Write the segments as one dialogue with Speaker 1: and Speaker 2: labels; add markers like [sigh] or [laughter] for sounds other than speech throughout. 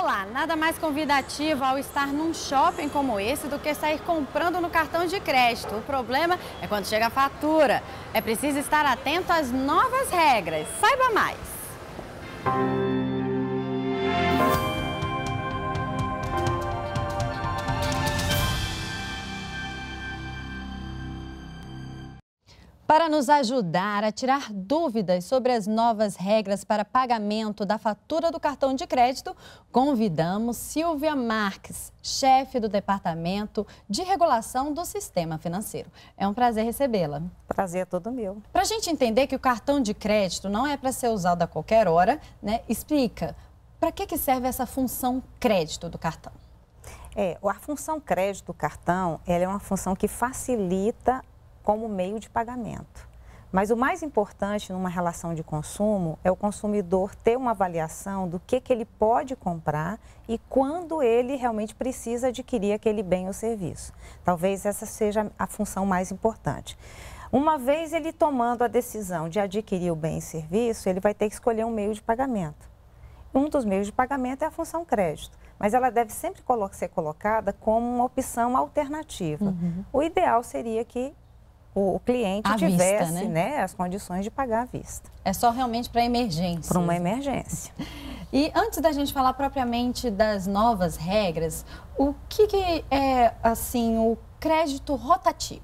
Speaker 1: Olá, nada mais convidativo ao estar num shopping como esse do que sair comprando no cartão de crédito. O problema é quando chega a fatura. É preciso estar atento às novas regras. Saiba mais. Para nos ajudar a tirar dúvidas sobre as novas regras para pagamento da fatura do cartão de crédito, convidamos Silvia Marques, chefe do Departamento de Regulação do Sistema Financeiro. É um prazer recebê-la. Prazer é todo meu. Para a gente entender que o cartão de crédito não é para ser usado a qualquer hora, né? explica para que, que serve essa função crédito do cartão.
Speaker 2: É, a função crédito do cartão, ela é uma função que facilita como meio de pagamento. Mas o mais importante numa relação de consumo é o consumidor ter uma avaliação do que, que ele pode comprar e quando ele realmente precisa adquirir aquele bem ou serviço. Talvez essa seja a função mais importante. Uma vez ele tomando a decisão de adquirir o bem e serviço, ele vai ter que escolher um meio de pagamento. Um dos meios de pagamento é a função crédito, mas ela deve sempre ser colocada como uma opção alternativa. Uhum. O ideal seria que o, o cliente à tivesse vista, né? né? as condições de pagar à vista. É só realmente para emergência. Para uma emergência. [laughs] E antes da
Speaker 1: gente falar propriamente das novas regras, o que, que é assim
Speaker 2: o crédito rotativo?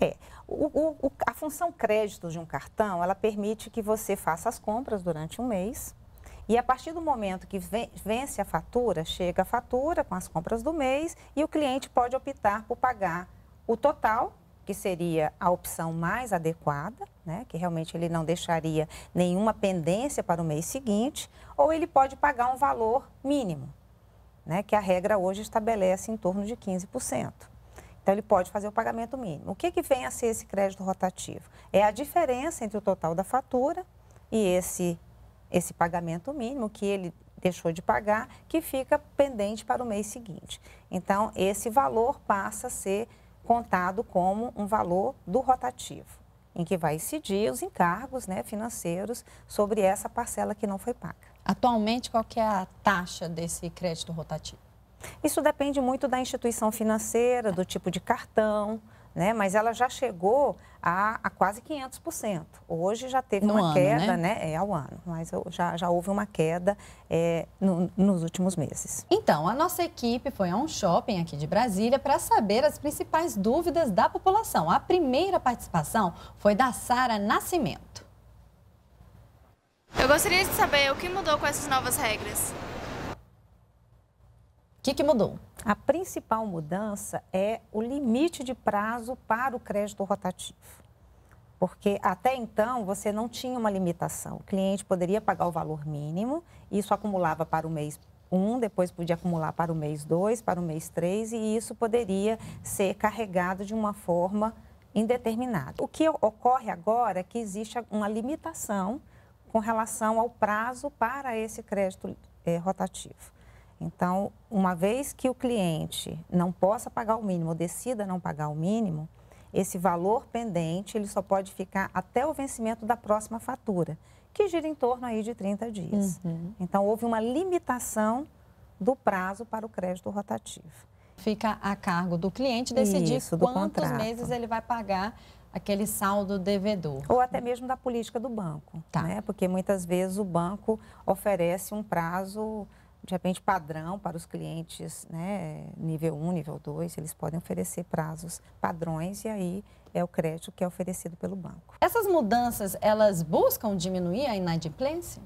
Speaker 2: É, o, o, a função crédito de um cartão, ela permite que você faça as compras durante um mês e a partir do momento que vence a fatura, chega a fatura com as compras do mês e o cliente pode optar por pagar o total que seria a opção mais adequada, né, que realmente ele não deixaria nenhuma pendência para o mês seguinte, ou ele pode pagar um valor mínimo, né, que a regra hoje estabelece em torno de 15%. Então, ele pode fazer o pagamento mínimo. O que, que vem a ser esse crédito rotativo? É a diferença entre o total da fatura e esse, esse pagamento mínimo que ele deixou de pagar, que fica pendente para o mês seguinte. Então, esse valor passa a ser contado como um valor do rotativo, em que vai incidir os encargos né, financeiros sobre essa parcela que não foi paga. Atualmente, qual é a taxa desse crédito rotativo? Isso depende muito da instituição financeira, do tipo de cartão, né? Mas ela já chegou a, a quase 500%. Hoje já teve no uma ano, queda, né? né? É ao ano, mas já, já houve uma queda é, no, nos últimos meses.
Speaker 1: Então, a nossa equipe foi a um shopping aqui de Brasília para saber as principais dúvidas da população. A primeira participação foi da Sara
Speaker 2: Nascimento.
Speaker 1: Eu gostaria de saber o que mudou com essas novas regras
Speaker 2: que, que mudou? A principal mudança é o limite de prazo para o crédito rotativo. Porque até então você não tinha uma limitação. O cliente poderia pagar o valor mínimo, isso acumulava para o mês 1, um, depois podia acumular para o mês 2, para o mês 3, e isso poderia ser carregado de uma forma indeterminada. O que ocorre agora é que existe uma limitação com relação ao prazo para esse crédito é, rotativo. Então, uma vez que o cliente não possa pagar o mínimo, ou decida não pagar o mínimo, esse valor pendente ele só pode ficar até o vencimento da próxima fatura, que gira em torno aí de 30 dias. Uhum. Então, houve uma limitação do prazo para o crédito rotativo. Fica a cargo do cliente decidir Isso, do quantos contrato. meses ele vai pagar aquele saldo devedor. Ou até mesmo da política do banco, tá. né? porque muitas vezes o banco oferece um prazo de repente, padrão para os clientes né, nível 1, nível 2, eles podem oferecer prazos padrões e aí é o crédito que é oferecido pelo banco. Essas mudanças, elas buscam diminuir a inadimplência?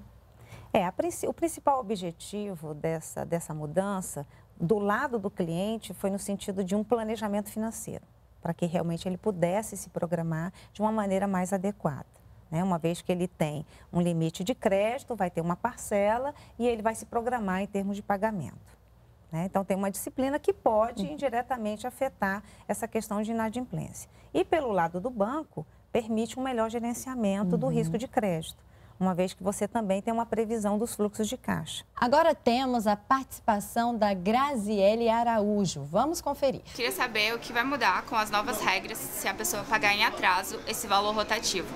Speaker 2: É, a, o principal objetivo dessa, dessa mudança, do lado do cliente, foi no sentido de um planejamento financeiro, para que realmente ele pudesse se programar de uma maneira mais adequada né? uma vez que ele tem um limite de crédito, vai ter uma parcela e ele vai se programar em termos de pagamento. Né? Então, tem uma disciplina que pode indiretamente afetar essa questão de inadimplência. E, pelo lado do banco, permite um melhor gerenciamento uhum. do risco de crédito uma vez que você também tem uma previsão dos fluxos de caixa. Agora
Speaker 1: temos a participação da Graziele Araújo. Vamos conferir.
Speaker 2: Queria saber o que vai mudar com as novas regras se a pessoa pagar em atraso esse valor rotativo.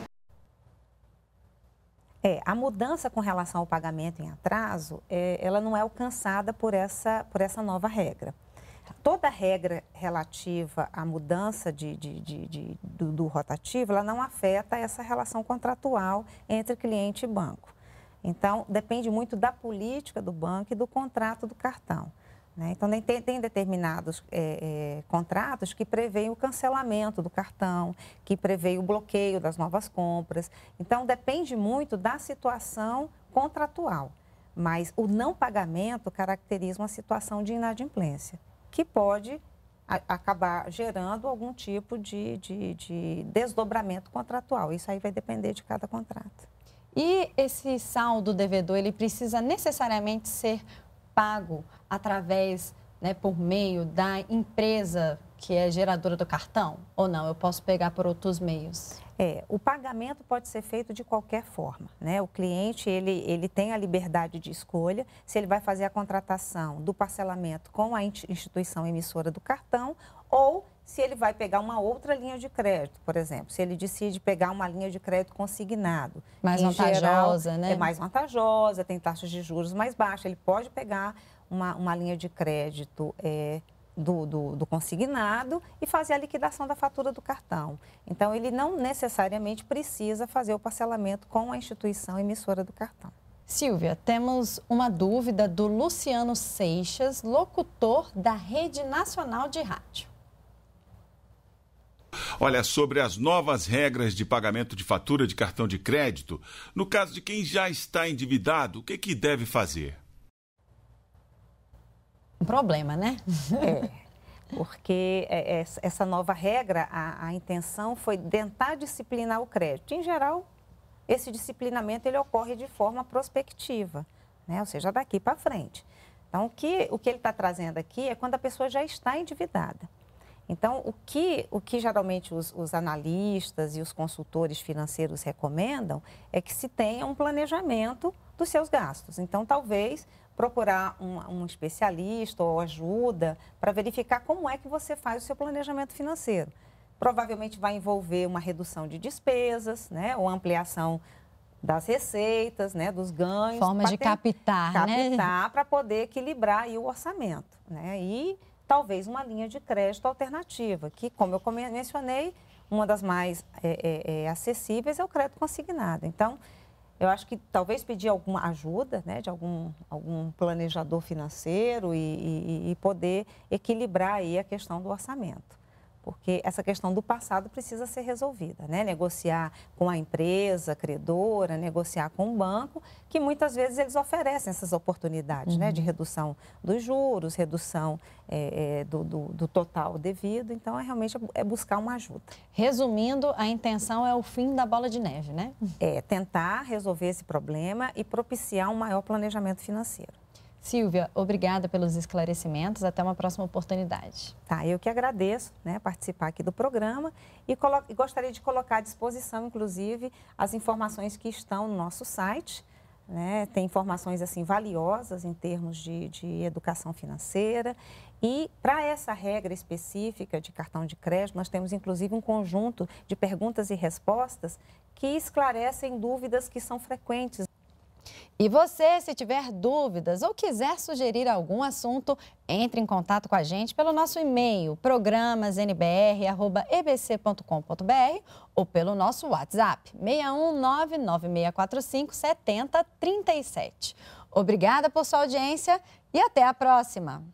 Speaker 2: É, a mudança com relação ao pagamento em atraso, é, ela não é alcançada por essa, por essa nova regra. Toda regra relativa à mudança de, de, de, de do, do, rotativo, ela não afeta essa relação contratual entre cliente e banco. Então, depende muito da política do banco e do contrato do cartão. Né? Então, tem, tem determinados é, é, contratos que prevêem o cancelamento do cartão, que prevêem o bloqueio das novas compras. Então, depende muito da situação contratual. Mas o não pagamento caracteriza uma situação de inadimplência, que pode a, acabar gerando algum tipo de, de, de desdobramento contratual. Isso aí vai depender de cada contrato.
Speaker 1: E esse saldo devedor, ele precisa necessariamente ser pago através, né, por meio da empresa que é geradora do cartão? Ou não, eu posso pegar por outros meios?
Speaker 2: É, o pagamento pode ser feito de qualquer forma, né? O cliente, ele, ele tem a liberdade de escolha se ele vai fazer a contratação do parcelamento com a instituição emissora do cartão ou se ele vai pegar uma outra linha de crédito, por exemplo, se ele decide pegar uma linha de crédito consignado. Mais vantajosa, geral, né? É mais vantajosa, tem taxas de juros mais baixas, ele pode pegar uma, uma linha de crédito é, do, do, do, consignado e fazer a liquidação da fatura do cartão. Então, ele não necessariamente precisa fazer o parcelamento com a instituição emissora do cartão.
Speaker 1: Silvia, temos uma dúvida do Luciano Seixas, locutor da Rede Nacional de Rádio.
Speaker 2: Olha, sobre as novas regras de pagamento de fatura de cartão de crédito, no caso de quem já está endividado, o que, que deve fazer? Um problema, né? É. Porque é, é, essa nova regra, a, a intenção foi tentar disciplinar o crédito. Em geral, esse disciplinamento ele ocorre de forma prospectiva, né? ou seja, daqui para frente. Então, o que, o que ele está trazendo aqui é quando a pessoa já está endividada. Então, o que, o que geralmente os, os, analistas e os consultores financeiros recomendam é que se tenha um planejamento dos seus gastos. Então, talvez procurar um, um especialista ou ajuda para verificar como é que você faz o seu planejamento financeiro. Provavelmente vai envolver uma redução de despesas, né, ou ampliação das receitas, né, dos ganhos. Formas de ter, captar, né? captar né? para poder equilibrar o orçamento, né? E talvez uma linha de crédito alternativa, que, como eu mencionei, uma das mais é, é, é, acessíveis é o crédito consignado. Então, eu acho que talvez pedir alguma ajuda né, de algum, algum planejador financeiro e, e, e poder equilibrar aí a questão do orçamento porque essa questão do passado precisa ser resolvida, né? Negociar com a empresa credora, negociar com o banco, que muitas vezes eles oferecem essas oportunidades, uhum. né? De uhum. redução dos juros, redução é, é, do, do, do, total devido. Então, é realmente é buscar uma ajuda.
Speaker 1: Resumindo, a intenção é o fim da bola de neve, né?
Speaker 2: É tentar resolver esse problema e propiciar um maior planejamento financeiro. Silvia, obrigada pelos esclarecimentos. Até uma próxima oportunidade. Tá, eu que agradeço né, participar aqui do programa e, colo... e gostaria de colocar à disposição, inclusive, as informações que estão no nosso site. Né? Tem informações assim valiosas em termos de, de educação financeira. E para essa regra específica de cartão de crédito, nós temos inclusive um conjunto de perguntas e respostas que esclarecem dúvidas que são frequentes e você, se tiver dúvidas ou
Speaker 1: quiser sugerir algum assunto, entre em contato com a gente pelo nosso e-mail programasnbr@ebc.com.br ou pelo nosso WhatsApp 61996457037. Obrigada por sua audiência e até a próxima.